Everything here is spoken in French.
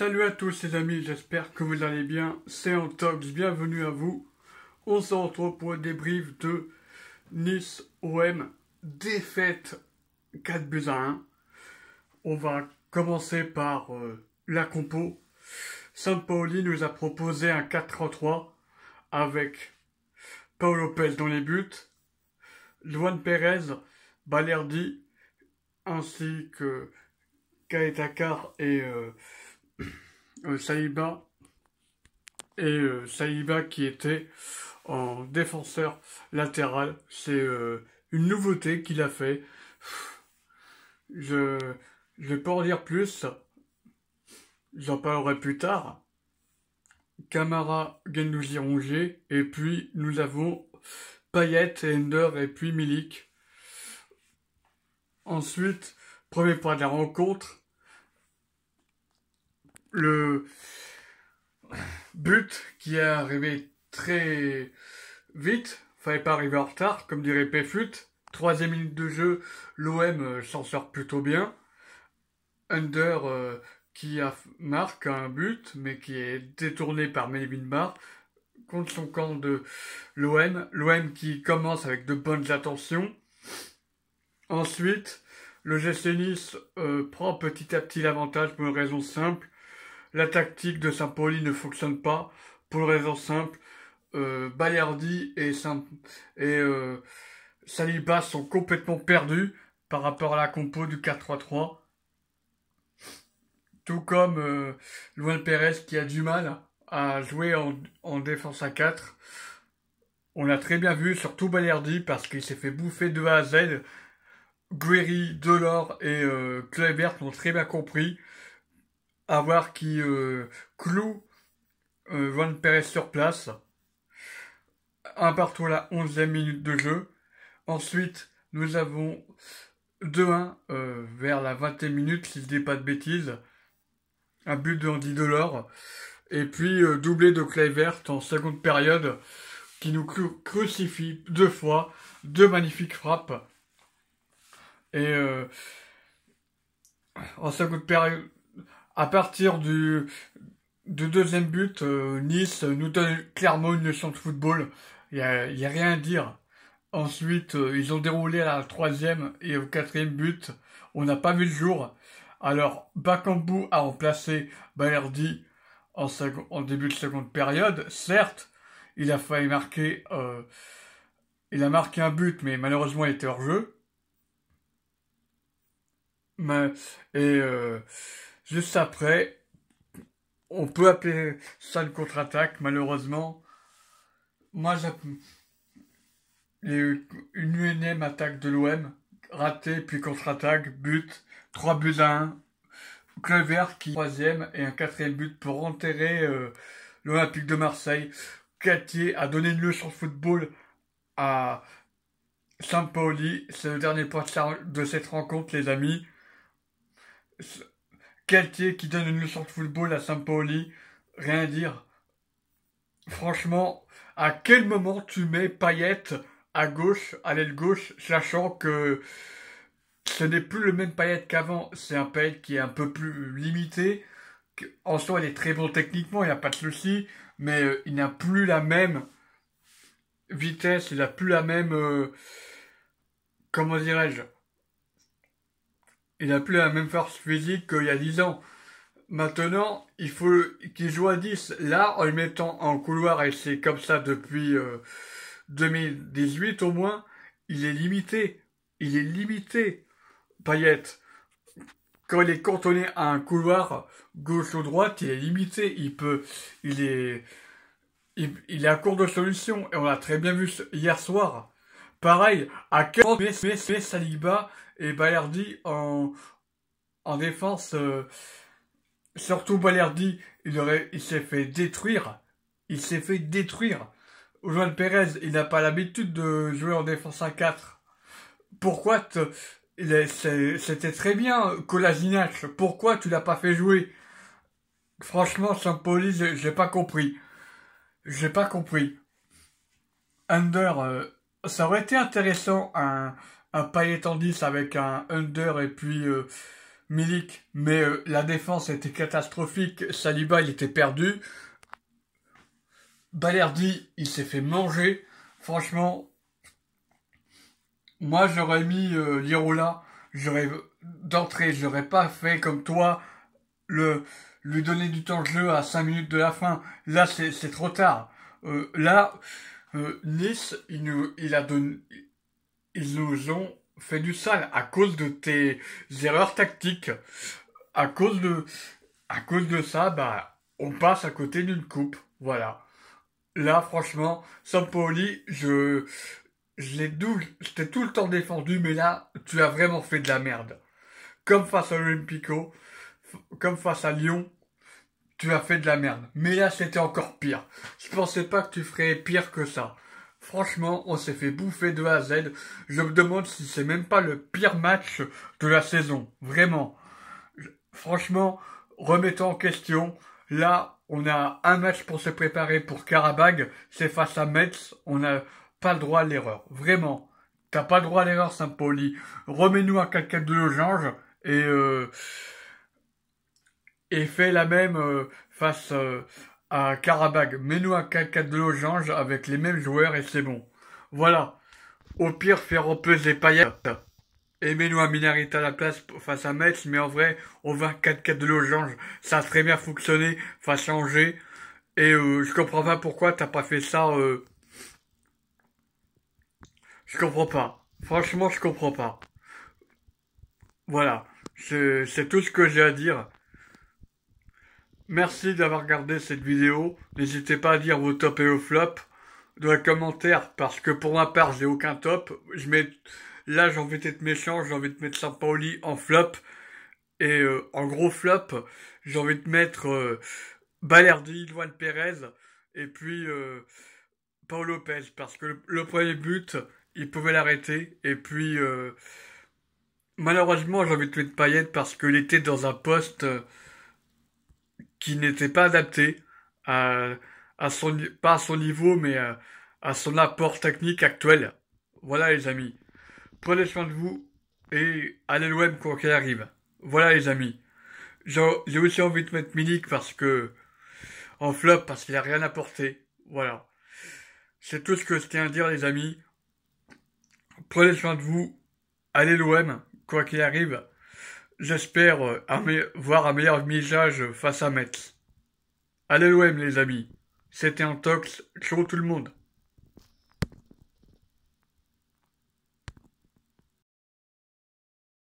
Salut à tous les amis, j'espère que vous allez bien. C'est Antox, bienvenue à vous. On se retrouve pour un débrief de Nice OM, défaite 4 buts à 1. On va commencer par euh, la compo. Sampaoli nous a proposé un 4 3 avec Paul Lopez dans les buts, Luan Pérez, Balerdi, ainsi que Caetacar et... Euh, euh, Saïba et euh, Saïba qui était en défenseur latéral. C'est euh, une nouveauté qu'il a fait. Je ne vais pas en dire plus. J'en parlerai plus tard. Camara, Gendouzi Rongé. Et puis nous avons Payet, Ender et puis Milik. Ensuite, premier point de la rencontre le but qui est arrivé très vite, fallait pas arriver en retard, comme dirait Péfut. Troisième minute de jeu, l'OM euh, s'en sort plutôt bien. Under euh, qui a, marque un but, mais qui est détourné par Melvin Barr contre son camp de l'OM. L'OM qui commence avec de bonnes attentions. Ensuite, le GC Nice euh, prend petit à petit l'avantage pour une raison simple. La tactique de Saint-Pauli ne fonctionne pas pour raison simple. Euh, et, euh, Saliba sont complètement perdus par rapport à la compo du 4-3-3. Tout comme euh, Luan Pérez qui a du mal à jouer en, défense à 4. On a très bien vu, surtout ballardi parce qu'il s'est fait bouffer de A à Z. Guerry, Delors et euh, l'ont très bien compris à voir qui clou euh, cloue euh, Van Perez sur place. Un partout à la 11e minute de jeu. Ensuite, nous avons 2-1 euh, vers la 20e minute, s'il ne dit pas de bêtises. Un but de Andy Delors. Et puis, doublé de verte en seconde période, qui nous crucifie deux fois. Deux magnifiques frappes. Et en seconde période, à partir du, du deuxième but, euh, Nice nous donne clairement une leçon de football. Il n'y a, a, rien à dire. Ensuite, euh, ils ont déroulé à la troisième et au quatrième but. On n'a pas vu le jour. Alors, Bakambu a remplacé Balerdi en, en début de seconde période. Certes, il a failli marquer... Euh, il a marqué un but, mais malheureusement, il était hors jeu. Mais, et... Juste après, on peut appeler ça une contre-attaque, malheureusement. Moi, j'ai une UNM attaque de l'OM, ratée, puis contre-attaque, but, 3 buts à 1. Clever qui troisième et un quatrième but pour enterrer euh, l'Olympique de Marseille. Catier a donné une leçon de football à Saint-Pauli. C'est le dernier point de cette rencontre, les amis. Galtier qui donne une leçon de football à Sampaoli, rien à dire. Franchement, à quel moment tu mets Payet à gauche, à l'aile gauche, sachant que ce n'est plus le même Payet qu'avant, c'est un Payet qui est un peu plus limité. En soi, il est très bon techniquement, il n'y a pas de souci, mais euh, il n'a plus la même vitesse, il n'a plus la même... Euh, comment dirais-je il n'a plus la même force physique qu'il y a 10 ans. Maintenant, il faut qu'il joue à 10. Là, en le mettant en couloir, et c'est comme ça depuis 2018 euh, au moins, il est limité. Il est limité, Payette. Quand il est cantonné à un couloir gauche ou droite, il est limité. Il peut, il est, il, est à court de solution. Et on l'a très bien vu hier soir. Pareil, à 40 mais Saliba et Balerdi en, en défense. Euh, surtout Balerdi, il, aurait il s'est fait détruire. Il s'est fait détruire. Juan Pérez, il n'a pas l'habitude de jouer en défense à 4. Pourquoi c'était très bien, Colasinac. Pourquoi tu l'as pas fait jouer Franchement, police, j'ai pas compris. J'ai pas compris. Under, euh, ça aurait été intéressant un, un Payet en 10 avec un under et puis euh, Milik. Mais euh, la défense était catastrophique. Saliba, il était perdu. Balerdi, il s'est fait manger. Franchement, moi j'aurais mis euh, Lirola. J'aurais d'entrée, j'aurais pas fait comme toi le lui donner du temps de jeu à 5 minutes de la fin. Là, c'est trop tard. Euh, là, Nice, il, nous, il a donné, ils nous ont fait du sale à cause de tes erreurs tactiques. À cause de, à cause de ça, bah, on passe à côté d'une coupe. Voilà. Là, franchement, Sampoli, je, je l'ai tout, tout le temps défendu, mais là, tu as vraiment fait de la merde. Comme face à l'Olympico, comme face à Lyon, tu as fait de la merde. Mais là, c'était encore pire. Je pensais pas que tu ferais pire que ça. Franchement, on s'est fait bouffer de A à Z. Je me demande si c'est même pas le pire match de la saison. Vraiment. Franchement, remettons en question. Là, on a un match pour se préparer pour Carabag, C'est face à Metz. On n'a pas le droit à l'erreur. Vraiment. T'as pas le droit à l'erreur, Saint-Pauli. Remets-nous un 4 de Logange et, euh, et fais la même euh, face euh, à Carabag, Mets-nous un 4-4 de losange avec les mêmes joueurs et c'est bon. Voilà. Au pire, faire reposer et Payet. Et mets-nous un Minarita à la place face à Metz, mais en vrai, on va 4-4 de losange. Ça a très bien fonctionné face à Angers. Et euh, je comprends pas pourquoi t'as pas fait ça. Euh. Je comprends pas. Franchement, je comprends pas. Voilà. C'est tout ce que j'ai à dire. Merci d'avoir regardé cette vidéo. N'hésitez pas à dire vos tops et vos flops dans les commentaires parce que pour ma part, j'ai aucun top. Je mets... Là, j'ai envie d'être méchant, j'ai envie de mettre saint Pauli en flop. Et euh, en gros flop, j'ai envie de mettre euh, Balerdi, Juan Perez et puis euh, Paul Lopez parce que le, premier but, il pouvait l'arrêter. Et puis, euh, malheureusement, j'ai envie de mettre Payet parce qu'il était dans un poste qui n'était pas adapté à, à, son pas à son niveau mais euh, à, son apport technique actuel. Voilà les amis. Prenez soin de vous et allez l'OM quoi qu'il arrive. Voilà les amis. J'ai aussi envie de mettre Milik parce que en flop parce qu'il a rien apporté. Voilà. C'est tout ce que je tiens à dire les amis. Prenez soin de vous. Allez l'OM quoi qu'il arrive. J'espère euh, voir un meilleur visage face à Metz. Allez l'OM les amis, c'était un tox, ciao tout le monde